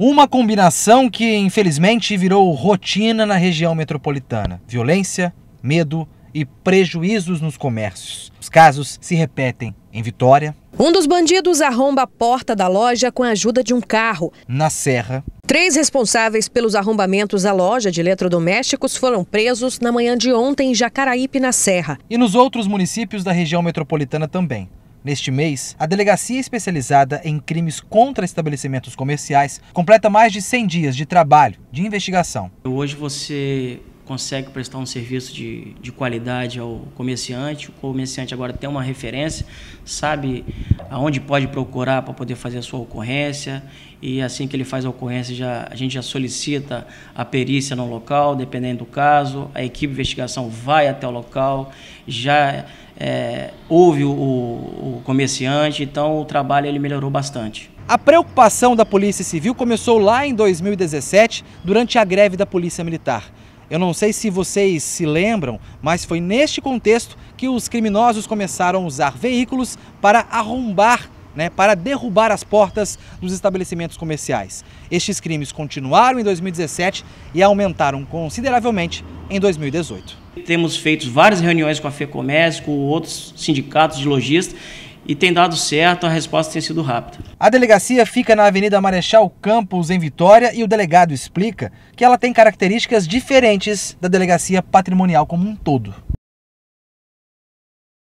Uma combinação que, infelizmente, virou rotina na região metropolitana: violência, medo e prejuízos nos comércios. Os casos se repetem em Vitória. Um dos bandidos arromba a porta da loja com a ajuda de um carro. Na Serra. Três responsáveis pelos arrombamentos à loja de eletrodomésticos foram presos na manhã de ontem em Jacaraípe, na Serra. E nos outros municípios da região metropolitana também. Neste mês, a Delegacia Especializada em Crimes contra Estabelecimentos Comerciais completa mais de 100 dias de trabalho de investigação. Hoje você consegue prestar um serviço de, de qualidade ao comerciante, o comerciante agora tem uma referência, sabe aonde pode procurar para poder fazer a sua ocorrência, e assim que ele faz a ocorrência, já, a gente já solicita a perícia no local, dependendo do caso, a equipe de investigação vai até o local, já é, ouve o, o comerciante, então o trabalho ele melhorou bastante. A preocupação da Polícia Civil começou lá em 2017, durante a greve da Polícia Militar. Eu não sei se vocês se lembram, mas foi neste contexto que os criminosos começaram a usar veículos para arrombar né, para derrubar as portas dos estabelecimentos comerciais. Estes crimes continuaram em 2017 e aumentaram consideravelmente em 2018. Temos feito várias reuniões com a FEComércio, com outros sindicatos de lojistas e tem dado certo, a resposta tem sido rápida. A delegacia fica na Avenida Marechal Campos, em Vitória, e o delegado explica que ela tem características diferentes da delegacia patrimonial como um todo.